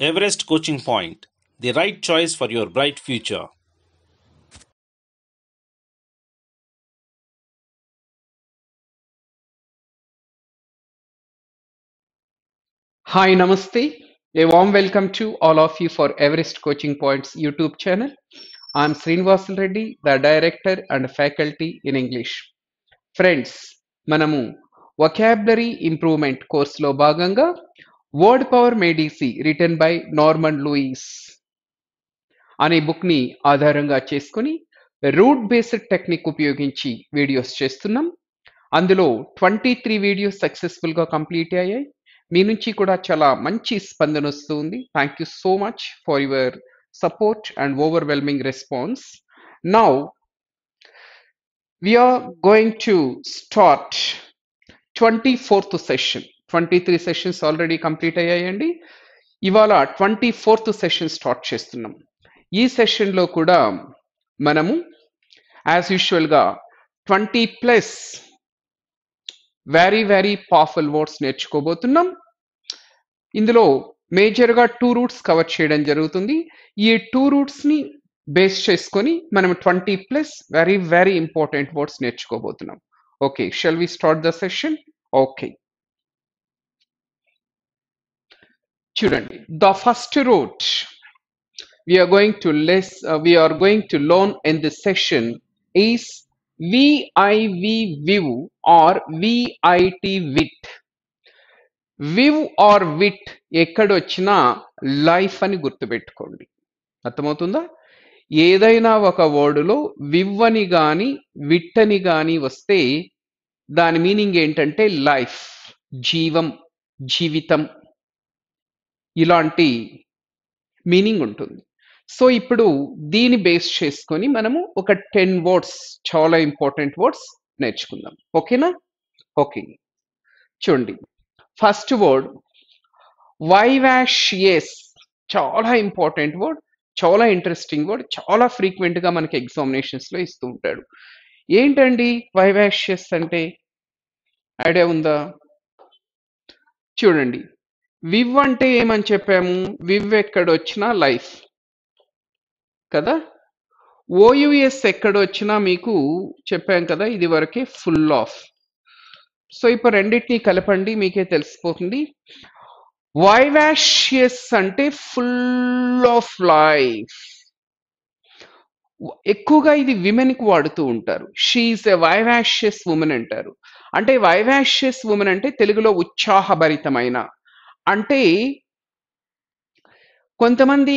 Everest Coaching Point, the right choice for your bright future. Hi, Namaste. A warm welcome to all of you for Everest Coaching Points YouTube channel. I'm Srinivas Reddy, the Director and Faculty in English. Friends, Vocabulary Improvement Course. Lo baganga. Word power made easy written by Norman Lewis అనే బుక్ని ఆధారంగా చేసుకుని root based technique ఉపయోగించి videos చేస్తున్నాం అందులో twenty three videos సక్సెస్ఫుల్గా complete అయ్యాయి మీ నుంచి కూడా చాలా మంచి స్పందన వస్తుంది thank you so much for your support and overwhelming response now are going to start twenty fourth session twenty three sessions already complete అయ్యాయండి ఇవాళ ట్వంటీ ఫోర్త్ సెషన్ స్టార్ట్ చేస్తున్నాం ఈ సెషన్లో కూడా మనము యాజ్ యూజువల్గా twenty plus very very powerful words నేర్చుకోబోతున్నాం ఇందులో మేజర్గా టూ రూట్స్ కవర్ చేయడం జరుగుతుంది ఈ టూ రూట్స్ని బేస్ చేసుకొని మనం twenty plus very very important words నేర్చుకోబోతున్నాం okay shall we start the session okay చూడండి the first root we are going to less we are going to learn learn the session is V I V VIV or or vit wit. Viv or vit ఎక్కడొచ్చినా life అని గుర్తుపెట్టుకోండి అర్థమవుతుందా ఏదైనా ఒక వర్డ్లో వివ్ అని కానీ విట్ అని కానీ వస్తే దాని మీనింగ్ ఏంటంటే లైఫ్ జీవం జీవితం ఇలాంటి మీనింగ్ ఉంటుంది సో ఇప్పుడు దీని బేస్ చేసుకొని మనము ఒక టెన్ వర్డ్స్ చాలా ఇంపార్టెంట్ వర్డ్స్ నేర్చుకుందాం ఓకేనా ఓకే చూడండి ఫస్ట్ వర్డ్ వైవాషియస్ చాలా ఇంపార్టెంట్ వర్డ్ చాలా ఇంట్రెస్టింగ్ వర్డ్ చాలా ఫ్రీక్వెంట్గా మనకి ఎగ్జామినేషన్స్లో ఇస్తూ ఉంటాడు ఏంటండి వైవాషియస్ అంటే ఐడియా ఉందా చూడండి వివ్ అంటే ఏమని చెప్పాము వివ్ ఎక్కడొచ్చినా లైఫ్ కదా ఓయుఎస్ ఎక్కడొచ్చినా మీకు చెప్పాం కదా ఇది వరకే ఫుల్ ఆఫ్ సో ఇప్పుడు రెండింటినీ కలపండి మీకే తెలిసిపోతుంది వైవాషియస్ అంటే ఫుల్ ఆఫ్ లైఫ్ ఎక్కువగా ఇది విమెన్కి వాడుతూ ఉంటారు షీఈస్ ఎ వైవాషియస్ ఉమెన్ అంటారు అంటే వైవాషియస్ ఉమెన్ అంటే తెలుగులో ఉత్సాహభరితమైన అంటే కొంతమంది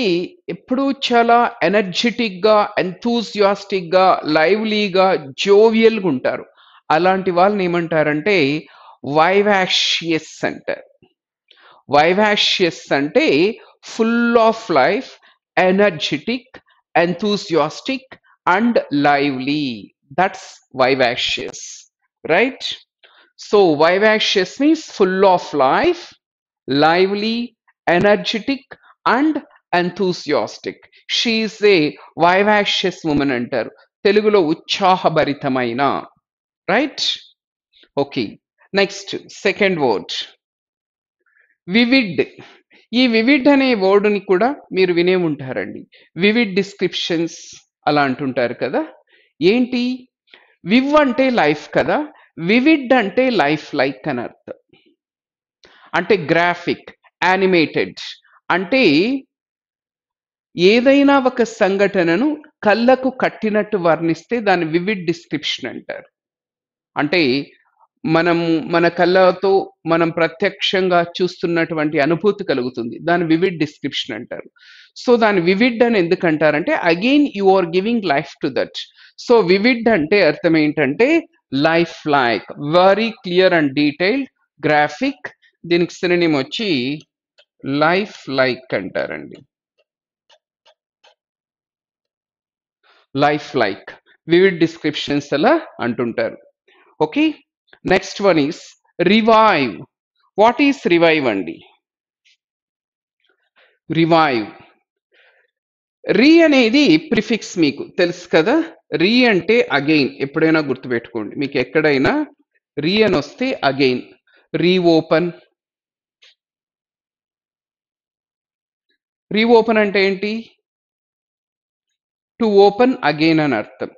ఎప్పుడూ చాలా ఎనర్జెటిక్గా ఎంతూజియాస్టిక్గా లైవ్లీగా జోవియల్గా ఉంటారు అలాంటి వాళ్ళని ఏమంటారంటే వైవాషియస్ అంటారు వైవాషియస్ అంటే full of life energetic enthusiastic and lively that's vivacious right so vivacious means full of life lively, energetic, and enthusiastic she is a vivacious women అంటారు తెలుగులో ఉత్సాహభరితమైన right okay next second word vivid ఈ vivid అనే వర్డ్ని కూడా మీరు వినే ఉంటారండి వివిడ్ డిస్క్రిప్షన్స్ అలా అంటుంటారు కదా ఏంటి వివ్ అంటే లైఫ్ కదా వివిడ్ అంటే లైఫ్ లైక్ అని అర్థం అంటే గ్రాఫిక్ యానిమేటెడ్ అంటే ఏదైనా ఒక సంఘటనను కళ్ళకు కట్టినట్టు వర్ణిస్తే దాని వివిడ్ డిస్క్రిప్షన్ అంటారు అంటే మనం మన కళ్ళతో మనం ప్రత్యక్షంగా చూస్తున్నటువంటి అనుభూతి కలుగుతుంది దాని వివిడ్ డిస్క్రిప్షన్ అంటారు సో దాని వివిడ్ అని ఎందుకంటారంటే again you are giving life to that so vivid అంటే అర్థం ఏంటంటే life like very clear and detailed graphic దీనికి సినిమం వచ్చి లైఫ్ లైక్ అంటారండి లైఫ్ లైక్ వివిడ్ డిస్క్రిప్షన్స్ అలా అంటుంటారు okay next one is revive what is revive అండి revive re అనేది ప్రిఫిక్స్ మీకు తెలుసు కదా రీ అంటే అగైన్ ఎప్పుడైనా గుర్తుపెట్టుకోండి మీకు ఎక్కడైనా రీ అని వస్తే అగైన్ రీ ఓపెన్ రీఓపెన్ అంటే ఏంటి టు ఓపెన్ అగైన్ అని అర్థం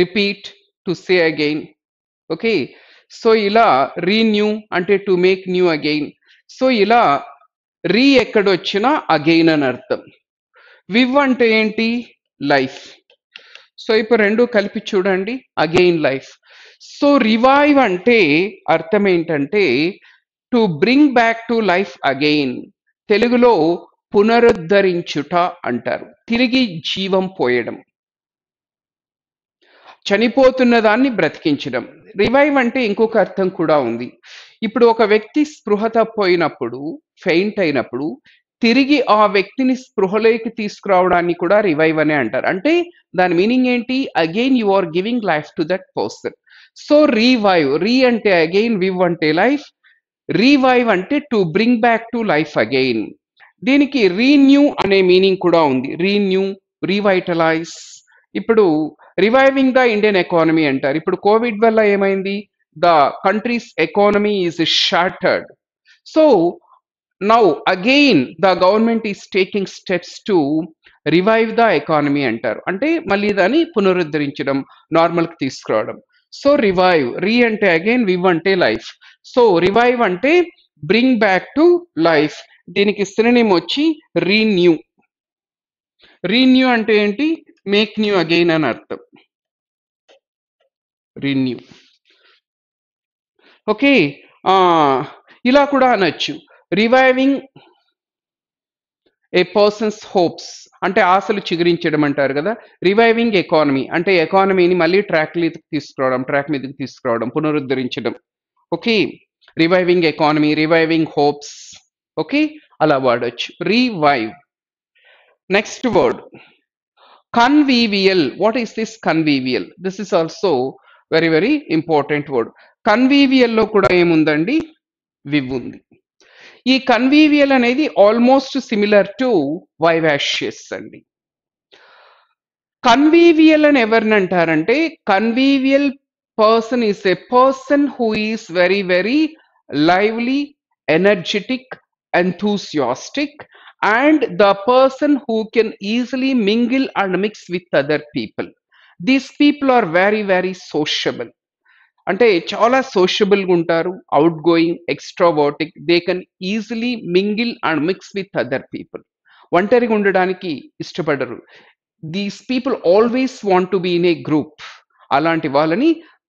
repeat to say again okay so ఇలా రీన్యూ అంటే to make new again so ఇలా రీ ఎక్కడొచ్చినా అగైన్ అని అర్థం వివ్ అంటే ఏంటి లైఫ్ సో ఇప్పుడు రెండు కలిపి చూడండి అగైన్ లైఫ్ సో రివైవ్ అంటే అర్థం ఏంటంటే to bring back to life again తెలుగులో పునరుద్ధరించుట అంటారు తిరిగి జీవం పోయడం చనిపోతున్న దాన్ని బ్రతికించడం రివైవ్ అంటే ఇంకొక అర్థం కూడా ఉంది ఇప్పుడు ఒక వ్యక్తి స్పృహ తప్పోయినప్పుడు ఫెయింట్ అయినప్పుడు తిరిగి ఆ వ్యక్తిని స్పృహలోకి తీసుకురావడాన్ని కూడా రివైవ్ అనే అంటారు అంటే దాని మీనింగ్ ఏంటి again you are giving life to that person so revive re అంటే అగైన్ వివ్ అంటే లైఫ్ రీవైవ్ అంటే to bring back to life again దీనికి రీన్యూ అనే మీనింగ్ కూడా ఉంది రీన్యూ రీవైటలైజ్ ఇప్పుడు రివైవింగ్ ద ఇండియన్ ఎకానమీ అంటారు ఇప్పుడు కోవిడ్ వల్ల ఏమైంది the country's economy is shattered so now again the government is taking steps to revive the economy అంటారు అంటే మళ్ళీ దాన్ని పునరుద్ధరించడం నార్మల్కి తీసుకురావడం సో రివైవ్ రీ అంటే అగైన్ వివ్ అంటే లైఫ్ సో రివైవ్ అంటే బ్రింగ్ బ్యాక్ టు లైఫ్ దీనికి సినిమ్ వచ్చి రీన్యూ రీన్యూ అంటే ఏంటి మేక్ న్యూ అగైన్ అని అర్థం రీన్యూ ఓకే ఇలా కూడా అనొచ్చు రివైవింగ్ ఏ పర్సన్స్ హోప్స్ అంటే ఆశలు చిగురించడం అంటారు కదా రివైవింగ్ ఎకానమీ అంటే ఎకానమీని మళ్ళీ ట్రాక్ మీదకి తీసుకురావడం ట్రాక్ మీదకి తీసుకురావడం పునరుద్ధరించడం okay reviving economy reviving hopes okay అలా వాడచ్చు revive next word convivial what is this convivial this is also very very important word కన్వీవియల్లో కూడా ఏముందండి వివ్ ఉంది ఈ కన్వీవియల్ అనేది ఆల్మోస్ట్ సిమిలర్ టు వైవాషియస్ అండి కన్వీవియల్ అని ఎవరిని అంటారంటే convivial person is a person who is very very lively energetic enthusiastic and the person who can easily mingle and mix with other people. These people are very, very sociable. And they are sociable, outgoing, extrovertic. They can easily mingle and mix with other people. These people always want to be in a group.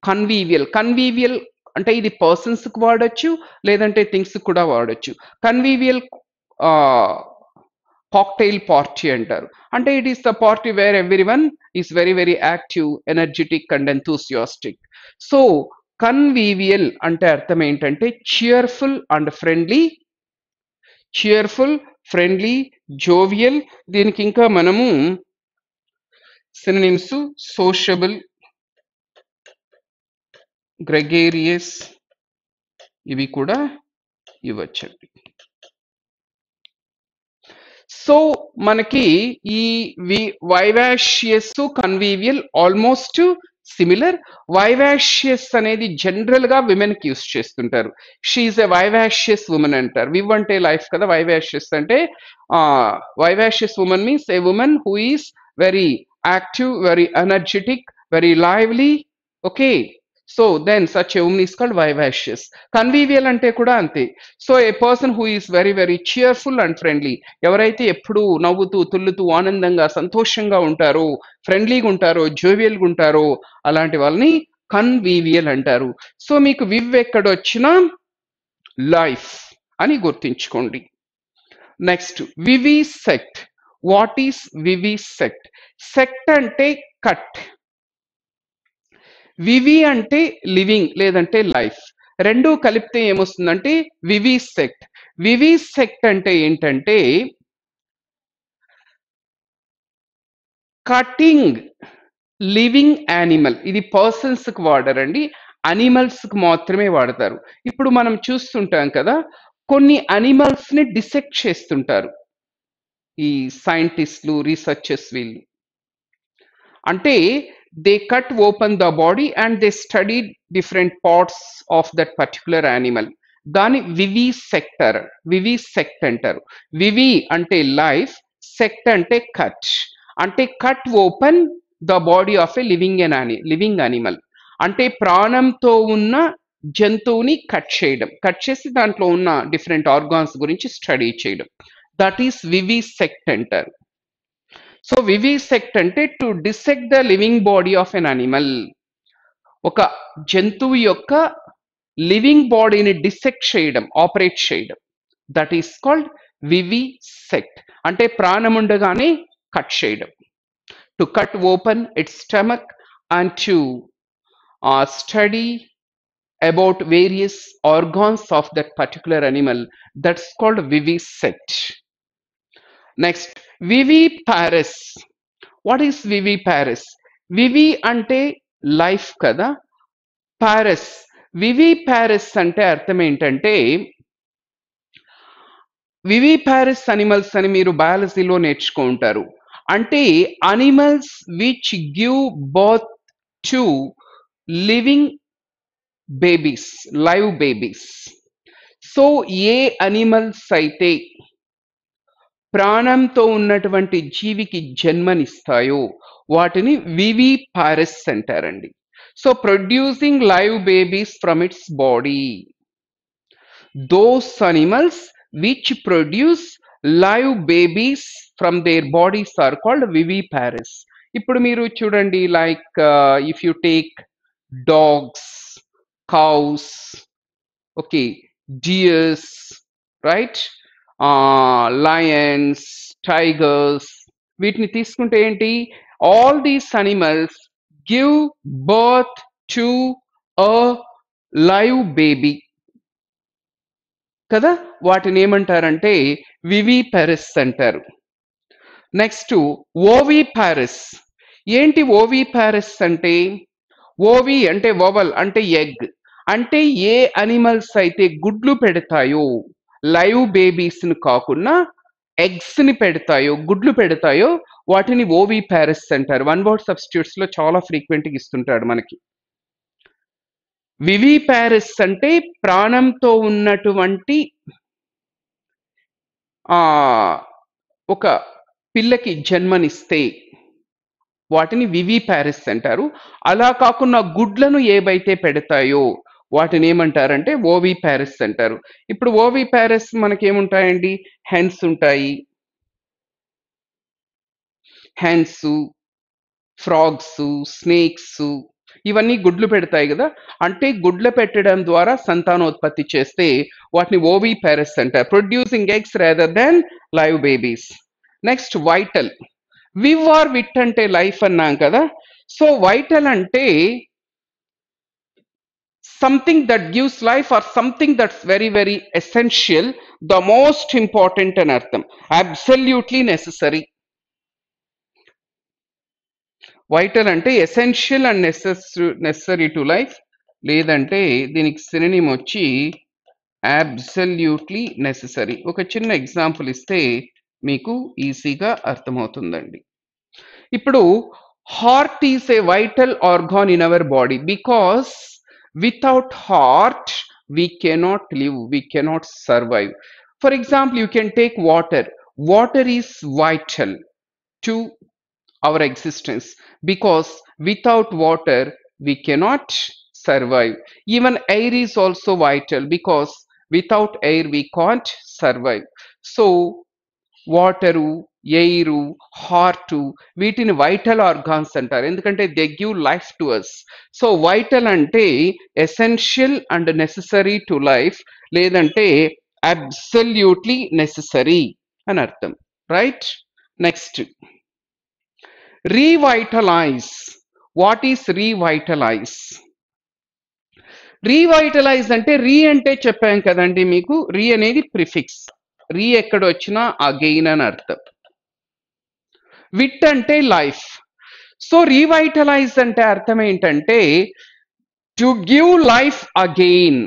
Convivial. Convivial అంటే ఇది పర్సన్స్కి వాడచ్చు లేదంటే things కూడా వాడచ్చు కన్వీవియల్ cocktail party అంటారు అంటే it is the party where everyone is very very active energetic and enthusiastic so convivial అంటే అర్థం ఏంటంటే cheerful and friendly cheerful friendly jovial దీనికి ఇంకా మనము సినిమ్స్ సోషబుల్ గ్రెగేరియస్ ఇవి కూడా ఇవ్వచ్చండి సో మనకి ఈ వి వైవాషియస్ కన్వీవియల్ ఆల్మోస్ట్ సిమిలర్ వైవాషియస్ అనేది జనరల్ గా విమెన్ కి యూస్ చేస్తుంటారు షీఈ్ ఎ వైవాషియస్ ఉమెన్ అంటారు వివ్ అంటే లైఫ్ కదా వైవాషియస్ అంటే vivacious women means a women who is very active very energetic very lively okay so then such a women is called vivacious convivial అంటే కూడా అంతే so a person who is very very cheerful and friendly ఎవరైతే ఎప్పుడూ నవ్వుతూ తుల్లుతూ ఆనందంగా సంతోషంగా ఉంటారో ఫ్రెండ్లీగా ఉంటారో జోవియల్గా ఉంటారో అలాంటి వాళ్ళని కన్వీవియల్ అంటారు సో మీకు వివ్ ఎక్కడొచ్చినా లైఫ్ అని గుర్తించుకోండి next vivisect what is vivisect sect అంటే కట్ వివి అంటే లివింగ్ లేదంటే లైఫ్ రెండు కలిపితే ఏమొస్తుందంటే వివి సెక్ట్ వివి సెక్ట్ అంటే ఏంటంటే కటింగ్ లివింగ్ యానిమల్ ఇది పర్సన్స్కి వాడరండి అనిమల్స్కి మాత్రమే వాడతారు ఇప్పుడు మనం చూస్తుంటాం కదా కొన్ని అనిమల్స్ని డిసెక్ట్ చేస్తుంటారు ఈ సైంటిస్టులు రీసెర్చర్స్ వీళ్ళు అంటే they cut open the body and they studied different parts of that particular animal దాని వివి సెక్టర్ వివి సెక్ట్ అంటారు వివి అంటే లైఫ్ సెక్ట్ అంటే కట్ అంటే cut open the body of a living an అని లివింగ్ అనిమల్ అంటే ప్రాణంతో ఉన్న జంతువుని కట్ చేయడం కట్ చేసి దాంట్లో ఉన్న డిఫరెంట్ ఆర్గాన్స్ గురించి స్టడీ చేయడం దట్ ఈస్ వివి సెక్ట్ అంటారు సో వివిసెక్ట్ అంటే to dissect the living body of an animal ఒక జంతువు యొక్క లివింగ్ బాడీని డిసెక్ట్ చేయడం ఆపరేట్ చేయడం దట్ ఈస్ కాల్డ్ వివిసెక్ట్ అంటే ప్రాణం ఉండగానే కట్ చేయడం to cut open its stomach and to study about various organs of that particular animal that's called vivisect next viviparous what is viviparous vivi అంటే life కదా Paris వివి viviparous అంటే అర్థం ఏంటంటే వివి Paris animals అని మీరు బయాలజీలో నేర్చుకుంటారు అంటే animals which give birth to living babies live babies so ఏ అనిమల్స్ అయితే ప్రాణంతో ఉన్నటువంటి జీవికి జన్మనిస్తాయో వాటిని వివి పారస్ అంటారండి so producing live babies from its body those animals which produce live babies from their bodies are called viviparous ఇప్పుడు మీరు చూడండి like if you take dogs cows okay deers right lions tigers వీటిని తీసుకుంటే ఏంటి all these animals give birth to a live baby కదా వాటిని ఏమంటారంటే viviparous అంటారు నెక్స్ట్ ఓవి పారిస్ ఏంటి ఓవి పారిస్ అంటే ఓవి అంటే ఓవల్ అంటే ఎగ్ అంటే ఏ అనిమల్స్ అయితే గుడ్లు పెడతాయో లైవ్ బేబీస్ని కాకుండా ఎగ్స్ని పెడతాయో గుడ్లు పెడతాయో వాటిని ఓవీ ప్యారిస్ అంటారు వన్ వర్డ్ సబ్స్టిట్యూట్స్లో చాలా ఫ్రీక్వెంట్గా ఇస్తుంటాడు మనకి వివి ప్యారిస్ అంటే ప్రాణంతో ఉన్నటువంటి ఒక పిల్లకి జన్మనిస్తే వాటిని వివి ప్యారిస్ అంటారు అలా కాకుండా గుడ్లను ఏవైతే పెడతాయో వాటిని ఏమంటారంటే ఓవి ప్యారెస్ అంటారు ఇప్పుడు ఓవి ప్యారెస్ మనకేముంటాయండి హెన్స్ ఉంటాయి హెన్స్ ఫ్రాగ్స్ స్నేక్స్ ఇవన్నీ గుడ్లు పెడతాయి కదా అంటే గుడ్లు పెట్టడం ద్వారా సంతానోత్పత్తి చేస్తే వాటిని ఓవి ప్యారెస్ అంటారు producing eggs rather than live babies next vital viv or vit అంటే లైఫ్ అన్నాం కదా సో వైటల్ అంటే something that gives life or something that's very very essential the most important and artham absolutely necessary vital అంటే essential and necessary necessary to life లేదంటే దీనికి synonym వచ్చి absolutely necessary ఒక చిన్న ఎగ్జాంపుల్ ఇస్తే మీకు ఈజీగా అర్థమవుతుందండి ఇప్పుడు heart is a vital organ in our body because without heart we cannot live we cannot survive for example you can take water water is vital to our existence because without water we cannot survive even air is also vital because without air we can't survive so water air heart వీటిని vital organs అంటారు ఎందుకంటే they give life to us so vital అంటే essential and necessary to life లేదంటే absolutely necessary అని అర్థం right next revitalize what is revitalize revitalize అంటే re అంటే చెప్పాం కదండి మీకు రీ అనేది ప్రిఫిక్స్ రీ ఎక్కడ వచ్చినా అగెయిన్ అని అర్థం విట్ అంటే లైఫ్ సో రీవైటలైజ్ అంటే అర్థం ఏంటంటే టు గివ్ లైఫ్ అగెయిన్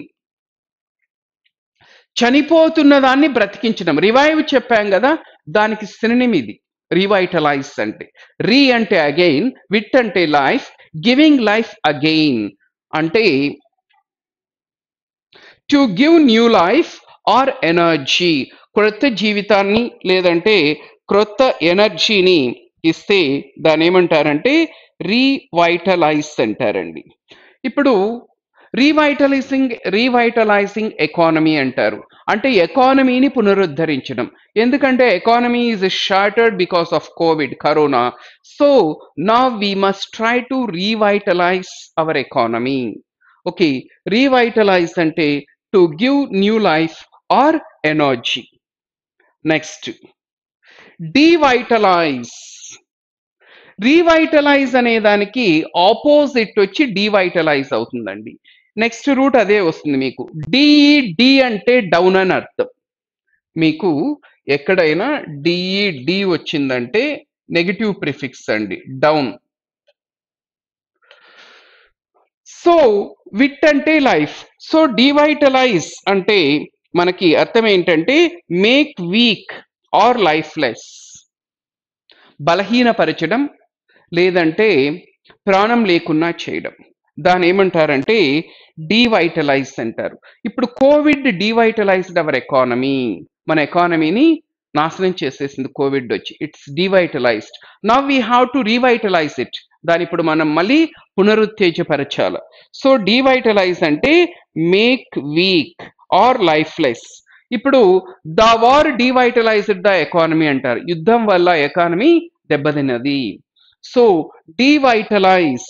చనిపోతున్న దాన్ని బ్రతికించడం రివైవ్ చెప్పాం కదా దానికి సినిమ్ ఇది రీవైటలైజ్ అంటే రీ అంటే అగైన్ విట్ అంటే లైఫ్ గివింగ్ లైఫ్ అగెయిన్ అంటే to give new life or energy కొత్త జీవితాన్ని లేదంటే క్రొత్త ఎనర్జీని ఇస్తే దాని ఏమంటారంటే రీవైటలైజ్ అంటారండి ఇప్పుడు రీవైటలైజింగ్ రీవైటలైజింగ్ ఎకానమీ అంటారు అంటే ఎకానమీని పునరుద్ధరించడం ఎందుకంటే economy is shattered because of Covid corona so నా we must try to revitalize our economy okay revitalize అంటే to give new life or energy next devitalize revitalize అనే దానికి ఆపోజిట్ వచ్చి డివైటలైజ్ అవుతుందండి నెక్స్ట్ రూట్ అదే వస్తుంది మీకు డిఈ డి అంటే డౌన్ అని అర్థం మీకు ఎక్కడైనా డిఈ డి వచ్చిందంటే నెగిటివ్ ప్రిఫిక్స్ అండి డౌన్ సో విట్ అంటే లైఫ్ సో డివైటలైజ్ అంటే మనకి అర్థం ఏంటంటే మేక్ వీక్ ఆర్ లైఫ్లెస్ బలహీనపరచడం లేదంటే ప్రాణం లేకున్నా చేయడం దాని ఏమంటారంటే డివైటలైజ్ అంటారు ఇప్పుడు కోవిడ్ డివైటలైజ్డ్ అవర్ ఎకానమీ మన ఎకానమీని నాశనం చేసేసింది కోవిడ్ వచ్చి it's devitalized now we have to revitalize it దాని ఇప్పుడు మనం మళ్ళీ పునరుత్తేజపరచాలి సో డివైటలైజ్ అంటే మేక్ వీక్ ఆర్ లైఫ్లెస్ ఇప్పుడు the war devitalized the economy అంటారు యుద్ధం వల్ల ఎకానమీ దెబ్బతిన్నది సో డివైటలైజ్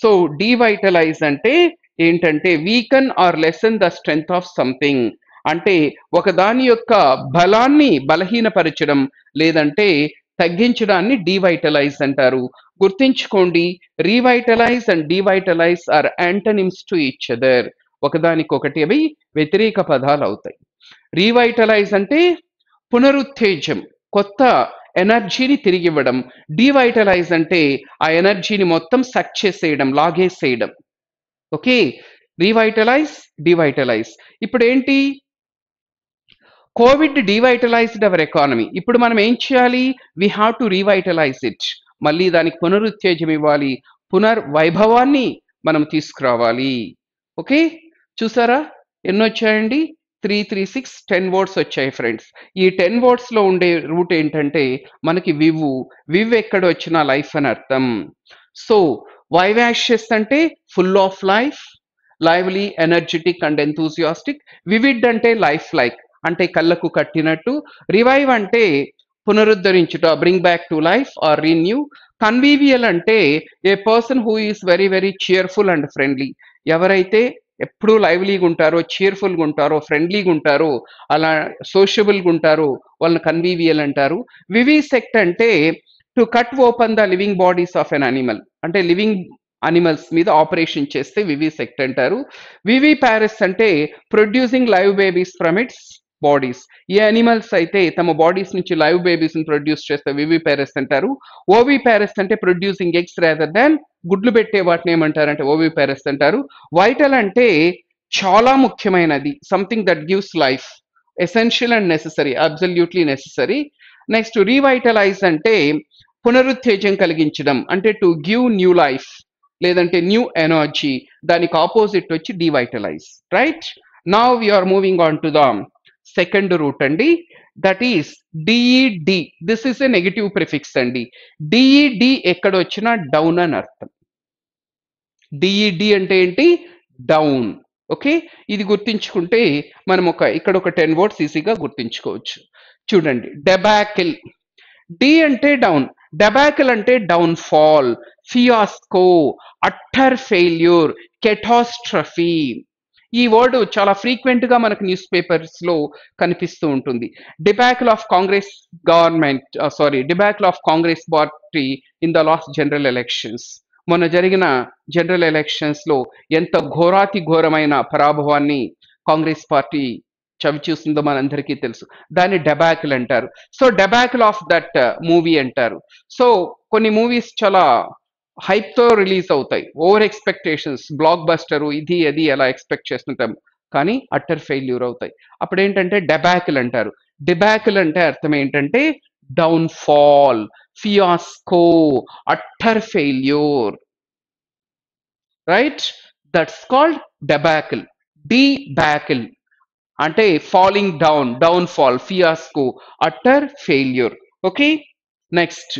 సో డివైటలైజ్ అంటే ఏంటంటే weaken or lessen the strength of something అంటే ఒకదాని యొక్క బలాన్ని బలహీనపరచడం లేదంటే తగ్గించడాన్ని డివైటలైజ్ అంటారు గుర్తించుకోండి revitalize and devitalize are antonyms to each other ఒకదానికొకటి అవి వ్యతిరేక పదాలు అవుతాయి రీవైటలైజ్ అంటే పునరుత్తేజం కొత్త ఎనర్జీని తిరిగి ఇవ్వడం డివైటలైజ్ అంటే ఆ ఎనర్జీని మొత్తం సక్ చేసేయడం లాగేసేయడం ఓకే రీవైటలైజ్ డివైటలైజ్ ఇప్పుడు ఏంటి కోవిడ్ డివైటలైజ్డ్ అవర్ ఎకానమీ ఇప్పుడు మనం ఏం చేయాలి we have to revitalize it మళ్ళీ దానికి పునరుత్తేజం ఇవ్వాలి పునర్వైభవాన్ని మనం తీసుకురావాలి ఓకే చూసారా ఎన్నొచ్చాయండి three three six ten words వచ్చాయి ఫ్రెండ్స్ ఈ టెన్ వర్డ్స్లో ఉండే రూట్ ఏంటంటే మనకి వివ్వు వివ్ ఎక్కడ వచ్చిన లైఫ్ అని అర్థం సో వైవాషియస్ అంటే full of life lively energetic and enthusiastic vivid అంటే లైఫ్ లైక్ అంటే కళ్ళకు కట్టినట్టు రివైవ్ అంటే పునరుద్ధరించుట bring back to life or renew convivial అంటే a person who is very very cheerful and friendly ఎవరైతే ఎప్పుడూ లైవ్లీగా ఉంటారో చీర్ఫుల్గా ఉంటారో ఫ్రెండ్లీగా ఉంటారో అలా సోషబుల్గా ఉంటారు వాళ్ళని కన్వీవియల్ అంటారు వివి సెక్ట్ అంటే to cut open the living bodies of an animal అంటే లివింగ్ అనిమల్స్ మీద ఆపరేషన్ చేస్తే వివి సెక్ట్ అంటారు వివి ప్యారిస్ అంటే producing live babies from its bodies ఈ అనిమల్స్ అయితే తమ బాడీస్ నుంచి లైవ్ బేబీస్ ని ప్రొడ్యూస్ చేస్తాయి వివి పేరెస్ అంటారు ఓవి పేరెస్ అంటే ప్రొడ్యూసింగ్ ఎగ్స్ రేదర్ దాన్ గుడ్లు పెట్టే వాటిని ఏమంటారంటే ఓవి పేరెస్ అంటారు వైటల్ అంటే చాలా ముఖ్యమైనది something that gives life essential and necessary absolutely necessary next revitalize అంటే పునరుత్తేజం కలిగించడం అంటే టు గివ్ న్యూ లైఫ్ లేదంటే న్యూ ఎనర్జీ దానికి ఆపోజిట్ వచ్చి devitalize right now you are moving on to the second root అండి that is D E D this is a negative prefix అండి D E D e ఎక్కడ వచ్చినా డౌన్ అని అర్థం డిఈడి e అంటే ఏంటి డౌన్ ఓకే ఇది గుర్తించుకుంటే మనం ఒక ఇక్కడ ఒక టెన్ వర్డ్స్ ఈజీగా గుర్తించుకోవచ్చు చూడండి డెబాకిల్ డి అంటే డౌన్ డెబాకిల్ అంటే downfall fiasco utter failure catastrophe ఈ వర్డ్ చాలా ఫ్రీక్వెంట్ గా మనకు న్యూస్ పేపర్స్ లో కనిపిస్తూ ఉంటుంది debacle of Congress government sorry debacle of Congress party in the last general elections మొన్న జరిగిన జనరల్ లో ఎంత ఘోరాతి ఘోరమైన పరాభవాన్ని కాంగ్రెస్ పార్టీ చవి చూస్తుందో మనందరికీ తెలుసు దాన్ని డెబాకిల్ అంటారు so debacle of that movie అంటారు సో కొన్ని మూవీస్ చాలా హైప్తో రిలీజ్ అవుతాయి ఓవర్ ఎక్స్పెక్టేషన్స్ బ్లాక్ బస్టర్ ఇది అది ఎలా ఎక్స్పెక్ట్ చేస్తుంటాము కానీ అట్టర్ ఫెయిల్యూర్ అవుతాయి అప్పుడు ఏంటంటే డెబాకిల్ అంటారు డెబాకిల్ అంటే అర్థం ఏంటంటే downfall fiasco utter failure right that's called debacle debacle అంటే falling down downfall fiasco utter failure okay next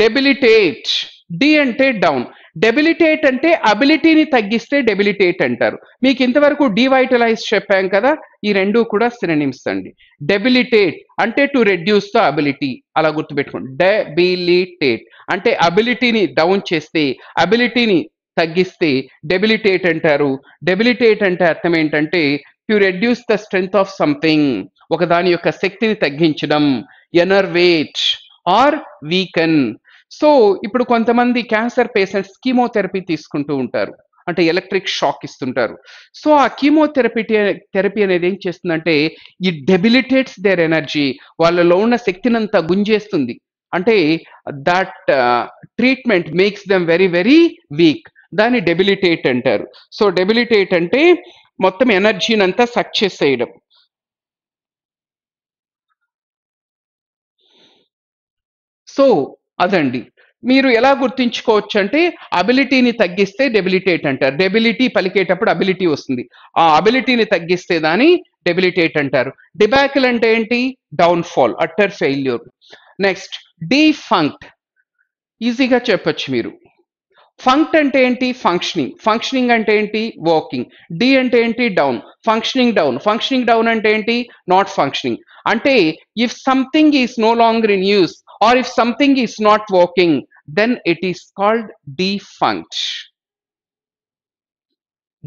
debilitate de అంటే డౌన్ డెబిలిటేట్ అంటే అబిలిటీని తగ్గిస్తే డెబిలిటేట్ అంటారు మీకు ఇంతవరకు డివైటలైజ్ చెప్పాం కదా ఈ రెండు కూడా సినిమ్స్ అండి డెబిలిటేట్ అంటే టు రెడ్యూస్ ద అబిలిటీ అలా గుర్తుపెట్టుకోండి డెబిలిటేట్ అంటే అబిలిటీని డౌన్ చేస్తే అబిలిటీని తగ్గిస్తే డెబిలిటేట్ అంటారు డెబిలిటేట్ అంటే అర్థం ఏంటంటే to reduce the strength of something ఒక దాని యొక్క శక్తిని తగ్గించడం ఎనర్వేట్ ఆర్ వీకన్ సో ఇప్పుడు కొంతమంది క్యాన్సర్ పేషెంట్స్ కీమోథెరపీ తీసుకుంటూ ఉంటారు అంటే ఎలక్ట్రిక్ షాక్ ఇస్తుంటారు సో ఆ కీమోథెరపీ థెరపీ అనేది ఏం చేస్తుందంటే ఈ డెబిలిటేట్స్ దేర్ ఎనర్జీ వాళ్ళలో ఉన్న శక్తిని అంతా గుంజేస్తుంది అంటే that treatment makes them very very weak దాన్ని డెబిలిటేట్ అంటారు సో డెబిలిటేట్ అంటే మొత్తం ఎనర్జీని అంతా సక్సెస్ చేయడం సో అదండి మీరు ఎలా గుర్తించుకోవచ్చు అంటే అబిలిటీని తగ్గిస్తే డెబిలిటేట్ అంటారు డెబిలిటీ పలికేటప్పుడు అబిలిటీ వస్తుంది ఆ అబిలిటీని తగ్గిస్తే దాని డెబిలిటేట్ అంటారు డిబాకిల్ అంటే ఏంటి downfall utter failure next defunct ఈజీగా చెప్పచ్చు మీరు ఫంక్ట్ అంటే ఏంటి ఫంక్షనింగ్ ఫంక్షనింగ్ అంటే ఏంటి వాకింగ్ డి అంటే ఏంటి down functioning down functioning down అంటే ఏంటి నాట్ ఫంక్షనింగ్ అంటే if something is no longer in use or if something is not working then it is called defunct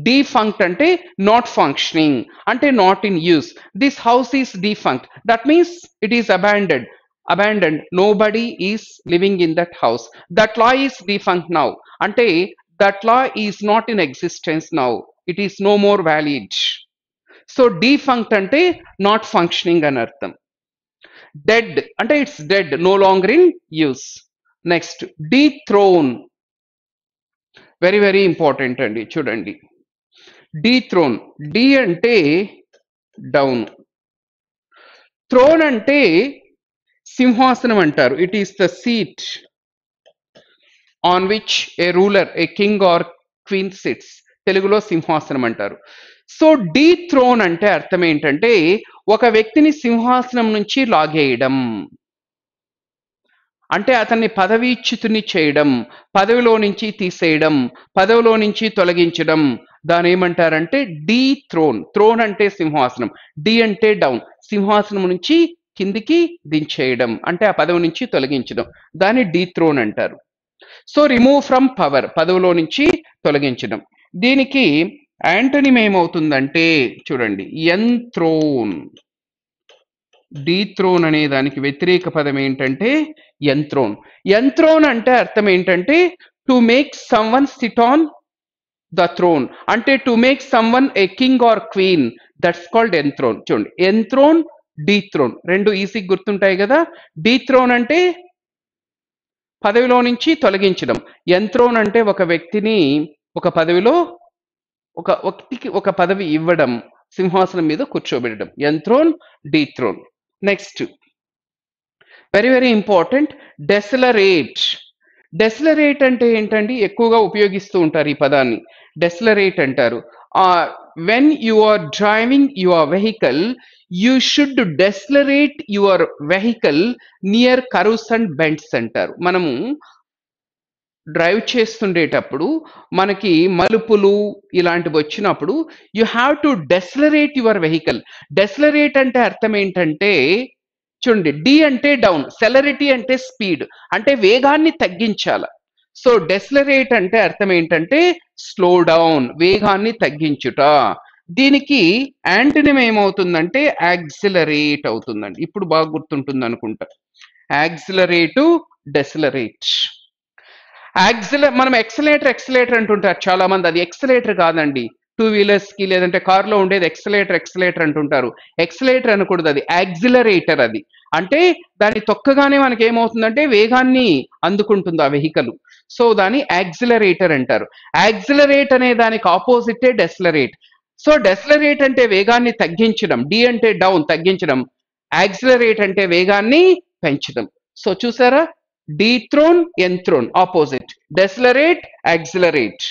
defunct ante not functioning ante not in use this house is defunct that means it is abandoned abandoned nobody is living in that house that law is defunct now ante that law is not in existence now it is no more valid so defunct ante not functioning anartham. Dead అంటే it's dead no longer in use next dethrone very very important అండి చూడండి dethrone de అంటే down throne అంటే సింహాసనం అంటారు it is the seat on which a ruler a king or queen sits తెలుగులో సింహాసనం అంటారు సో డీ థ్రోన్ అంటే అర్థం ఏంటంటే ఒక వ్యక్తిని సింహాసనం నుంచి లాగేయడం అంటే అతన్ని పదవీచ్యుతుని చేయడం పదవిలో నుంచి తీసేయడం పదవిలో నుంచి తొలగించడం దాని ఏమంటారంటే డీ థ్రోన్ థ్రోన్ అంటే సింహాసనం డి అంటే డౌన్ సింహాసనం నుంచి కిందికి దించేయడం అంటే ఆ పదవి నుంచి తొలగించడం దాన్ని డీ థ్రోన్ అంటారు సో రిమూవ్ ఫ్రమ్ పవర్ పదవిలో నుంచి తొలగించడం దీనికి యాంటనిమ్ ఏమవుతుందంటే చూడండి యంత్రోన్ డీథ్రోన్ అనే దానికి వ్యతిరేక పదం ఏంటంటే యంత్రోన్ యంత్రోన్ అంటే అర్థం ఏంటంటే to make someone sit on the throne అంటే to make someone a king or queen that's called enthrone చూడండి ఎంత్రోన్ డీథ్రోన్ రెండు ఈజీ గుర్తుంటాయి కదా డీథ్రోన్ అంటే పదవిలో నుంచి తొలగించడం యంత్రోన్ అంటే ఒక వ్యక్తిని ఒక పదవిలో ఒక వ్యక్తికి ఒక పదవి ఇవ్వడం సింహాసనం మీద కూర్చోబెట్టడం dethrone next very very important decelerate decelerate అంటే ఏంటండి ఎక్కువగా ఉపయోగిస్తూ ఉంటారు ఈ పదాన్ని డెసలరేట్ అంటారు when you are driving your vehicle you should decelerate your vehicle near curves and bends అంటారు మనము డ్రైవ్ చేస్తుండేటప్పుడు మనకి మలుపులు ఇలాంటివి వచ్చినప్పుడు you have to decelerate your vehicle decelerate అంటే అర్థం ఏంటంటే చూడండి డి అంటే డౌన్ సెలరిటీ అంటే స్పీడ్ అంటే వేగాన్ని తగ్గించాల సో డెస్లరేట్ అంటే అర్థం ఏంటంటే స్లో డౌన్ వేగాన్ని తగ్గించుట దీనికి యాంటనిమ్ ఏమవుతుందంటే యాక్సిలరేట్ అవుతుందండి ఇప్పుడు బాగా గుర్తుంటుంది అనుకుంటా యాక్సిలరేటు డెస్లరేట్ యాక్సిలే మనం ఎక్సలేటర్ ఎక్సలేటర్ అంటుంటారు చాలా మంది అది ఎక్సలేటర్ కాదండి టూ వీలర్స్ కి లేదంటే కార్లో ఉండేది ఎక్సలేటర్ ఎక్సలేటర్ అంటుంటారు ఎక్సలేటర్ అనకూడదు అది యాక్సిలరేటర్ అది అంటే దాన్ని తొక్కగానే మనకి ఏమవుతుందంటే వేగాన్ని అందుకుంటుంది ఆ వెహికల్ సో దాన్ని యాక్సిలరేటర్ అంటారు యాక్సిలరేట్ అనే దానికి ఆపోజిటే డెస్లరేట్ సో డెస్లరేట్ అంటే వేగాన్ని తగ్గించడం డి అంటే డౌన్ తగ్గించడం యాక్సిలరేట్ అంటే వేగాన్ని పెంచడం సో చూసారా dethrone, enthrone, opposite, decelerate, accelerate.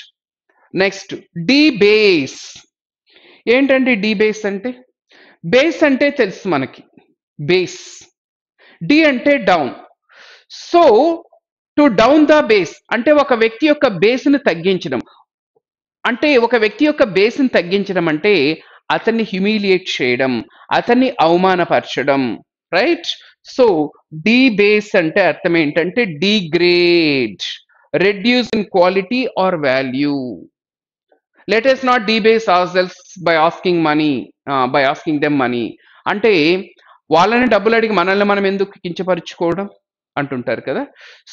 Next debase ఏంటండి డిబేస్ అంటే బేస్ అంటే తెలుసు మనకి బేస్ డి అంటే down so to down the base అంటే ఒక వ్యక్తి యొక్క బేస్ని తగ్గించడం అంటే ఒక వ్యక్తి యొక్క బేస్ని తగ్గించడం అంటే అతన్ని హ్యూమిలియేట్ చేయడం అతన్ని అవమానపరచడం రైట్ సో డీ బేస్ అంటే అర్థం ఏంటంటే degrade reduce in quality or value let us not debase ourselves by asking money by asking them money అంటే వాళ్ళని డబ్బులు అడిగి మనల్ని మనం ఎందుకు కించపరుచుకోవడం అంటుంటారు కదా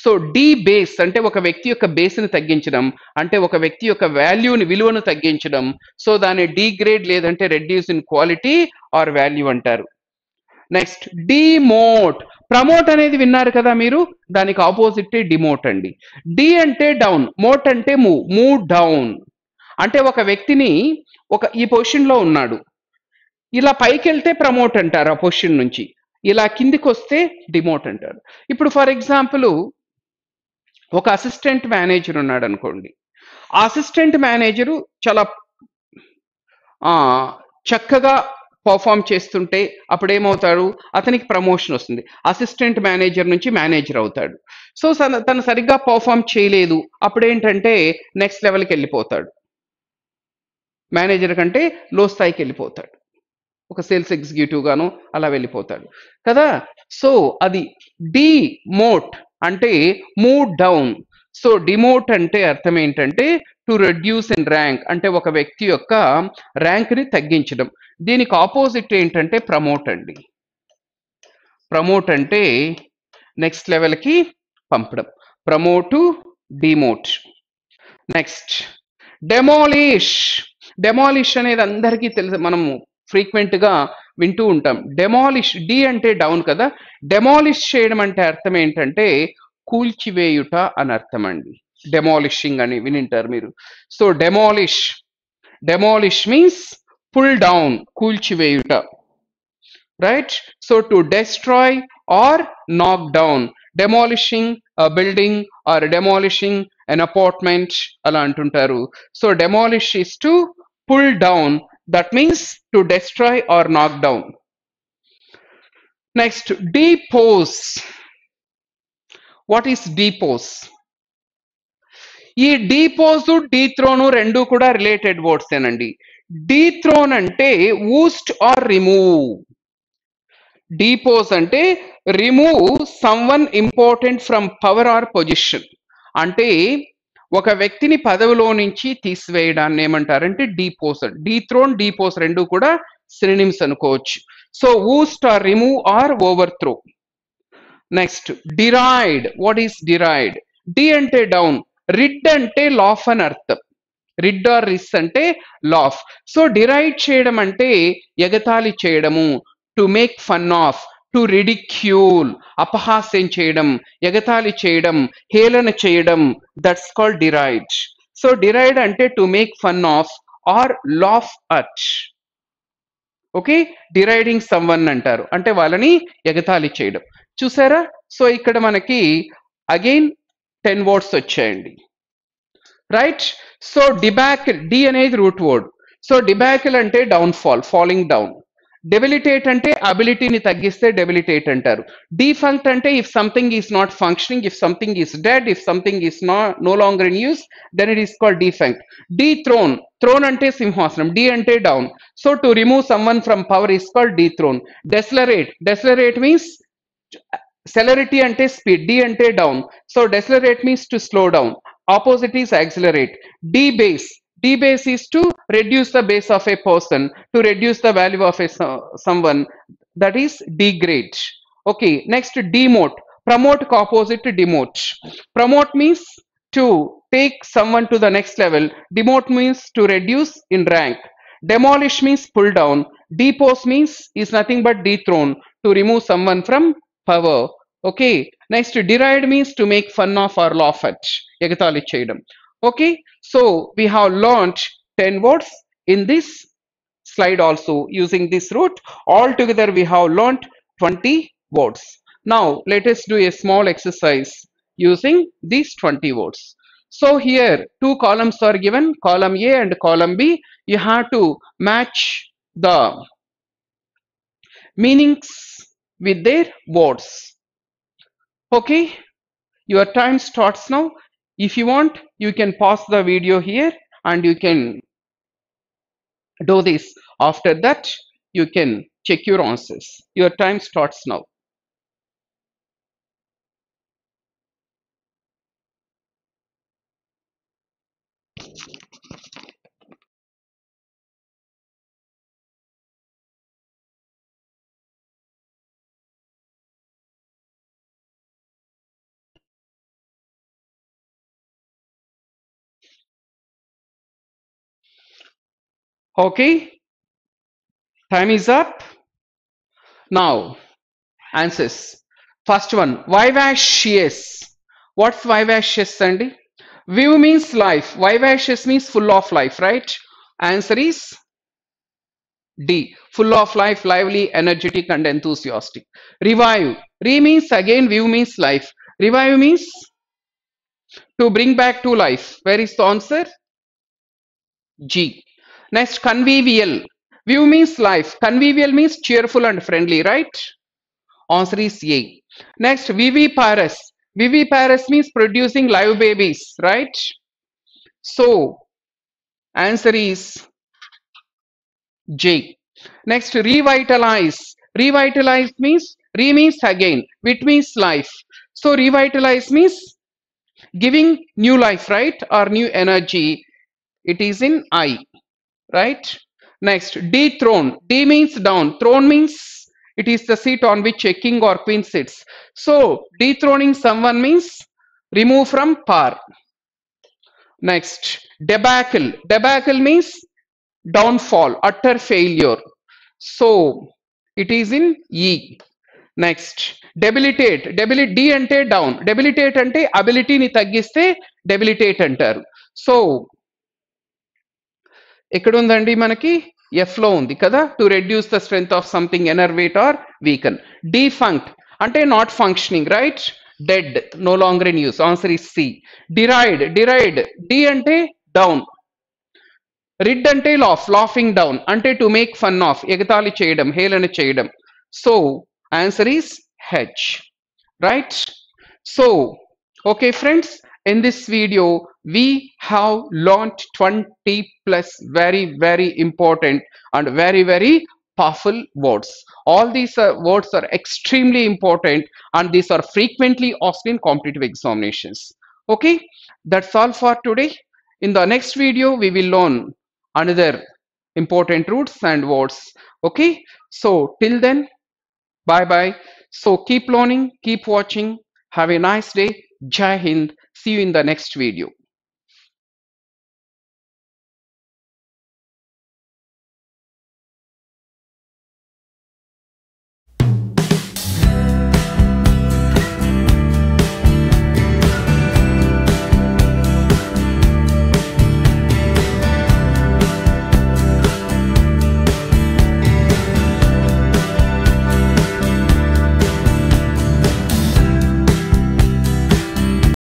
సో డీ బేస్ అంటే ఒక వ్యక్తి యొక్క బేస్ని తగ్గించడం అంటే ఒక వ్యక్తి యొక్క వాల్యూని విలువను తగ్గించడం సో దాన్ని గ్రేడ్ లేదంటే reduce in quality or value అంటారు నెక్స్ట్ డిమోట్ ప్రమోట్ అనేది విన్నారు కదా మీరు దానికి ఆపోజిట్ డిమోట్ అండి డి అంటే డౌన్ మోట్ అంటే మూవ్ మూవ్ డౌన్ అంటే ఒక వ్యక్తిని ఒక ఈ పొజిషన్లో ఉన్నాడు ఇలా పైకి వెళ్తే ప్రమోట్ అంటారు ఆ పొజిషన్ నుంచి ఇలా కిందికి వస్తే డిమోట్ అంటారు ఇప్పుడు ఫర్ ఎగ్జాంపుల్ ఒక అసిస్టెంట్ మేనేజర్ ఉన్నాడు అనుకోండి ఆ అసిస్టెంట్ మేనేజరు చాలా చక్కగా పర్ఫామ్ చేస్తుంటే అప్పుడేమవుతాడు అతనికి ప్రమోషన్ వస్తుంది అసిస్టెంట్ మేనేజర్ నుంచి మేనేజర్ అవుతాడు సో తను సరిగ్గా పర్ఫామ్ చేయలేదు అప్పుడేంటంటే నెక్స్ట్ లెవెల్కి వెళ్ళిపోతాడు మేనేజర్ కంటే లో స్థాయికి వెళ్ళిపోతాడు ఒక సేల్స్ ఎగ్జిక్యూటివ్ గాను అలా వెళ్ళిపోతాడు కదా సో అది మోట్ అంటే మూ డౌన్ సో డిమోట్ అంటే అర్థం ఏంటంటే టు రెడ్యూస్ ఇన్ ర్యాంక్ అంటే ఒక వ్యక్తి యొక్క ర్యాంక్ని తగ్గించడం దీనికి ఆపోజిట్ ఏంటంటే ప్రమోట్ అండి ప్రమోట్ అంటే నెక్స్ట్ లెవెల్కి పంపడం promote demote next demolish demolish అనేది అందరికీ తెలుసు మనము ఫ్రీక్వెంట్గా వింటూ ఉంటాం డెమాలిష్ డి అంటే డౌన్ కదా డెమాలిష్ చేయడం అంటే అర్థం ఏంటంటే కూల్చివేయుట అని అర్థం అండి డెమాలిషింగ్ అని వినింటారు మీరు so demolish demolish means pull down కూల్చివేయుట right so to destroy or knock down demolishing building or demolishing an apartment అలా అంటుంటారు so demolish is to pull down that means to destroy or knock down next depose what is depose ఈ depose throne రెండు కూడా related words ఏనండి throne అంటే oust or remove depose అంటే remove someone important from power or position అంటే ఒక వ్యక్తిని పదవిలో నుంచి తీసివేయడాన్ని ఏమంటారంటే డీపోజ్ త్రోన్ డీపోజ్ రెండు కూడా సినిమ్స్ అనుకోవచ్చు so oust or remove or overthrow next deride what is deride de అంటే డౌన్ రిడ్ అంటే లాఫ్ అని అర్థం రిడ్ ఆర్ రిస్ అంటే లాఫ్ సో డిరైడ్ చేయడం అంటే ఎగతాళి చేయడము to make fun of to ridicule అపహాస్యం చేయడం ఎగతాళి చేయడం హేళన చేయడం that's called deride so deride అంటే to make fun of or laugh at okay deriding someone అంటారు అంటే వాళ్ళని ఎగతాళి చేయడం చూసారా సో ఇక్కడ మనకి again 10 volts of chandy. Right? So, debacle, D and H root word. So, debacle ante downfall, falling down. Debilitate ante ability ni tagiste debilitate enter. Defunct ante if something is not functioning, if something is dead, if something is not, no longer in use, then it is called defunct. Dethrone, throne ante simhasram, D ante down. So, to remove someone from power is called dethrone. Decelerate, decelerate means celerity ante speed d ante down so decelerate means to slow down opposite is accelerate D base. D base is to reduce the base of a person to reduce the value of a someone that is degrade okay next demote promote opposite to demote promote means to take someone to the next level demote means to reduce in rank demolish means pull down depose means is nothing but dethrone to remove someone from power okay next deride means to make fun of or laugh at ఎగతాళి చేయడం okay so we have learned 10 words in this slide also using this route altogether we have learned 20 words now let us do a small exercise using these 20 words so here two columns are given column a and column b you have to match the meanings with their words. Okay, your time starts now. If you want, you can pause the video here and you can do this. After that, you can check your answers. Your time starts now. Okay, time is up. Now, answers. First one, vivacious. What's vivacious, Sandy? View means life. Vivacious means full of life, right? Answer is D. Full of life, lively, energetic, and enthusiastic. Revive. Re means again, view means life. Revive means to bring back to life. Where is the answer? G. Next, convivial. View means life. Convivial means cheerful and friendly, right? Answer is A. Next, viviparous. Viviparous means producing live babies, right? So, answer is J. Next, revitalize. Revitalize means, re means again, it means life. So, revitalize means giving new life, right? Or new energy. It is in I right? Next, dethrone. D means down. Throne means it is the seat on which a king or queen sits. So, dethroning someone means remove from power. Next, debacle. Debacle means downfall, utter failure. So, it is in E. Next, next debilitate debili de అంటే down debilitate ability. అబిలిటీని తగ్గిస్తే debilitate అంటారు So. ఎక్కడ ఉందండి మనకి F లో ఉంది కదా to reduce the strength of something enervate or weaken defunct అంటే not functioning right dead no longer in use answer is C deride deride de అంటే డౌన్ రిడ్ అంటే లాఫ్ లాఫింగ్ డౌన్ అంటే టు మేక్ ఫన్ ఆఫ్ ఎగతాళి చేయడం హేళన చేయడం so answer is H right so okay friends in this video we have learned 20 plus very very important and very very powerful words all these uh, words are extremely important and these are frequently asked in competitive examinations okay that's all for today in the next video we will learn another important roots and words okay so till then bye bye so keep learning keep watching have a nice day jai hind see you in the next video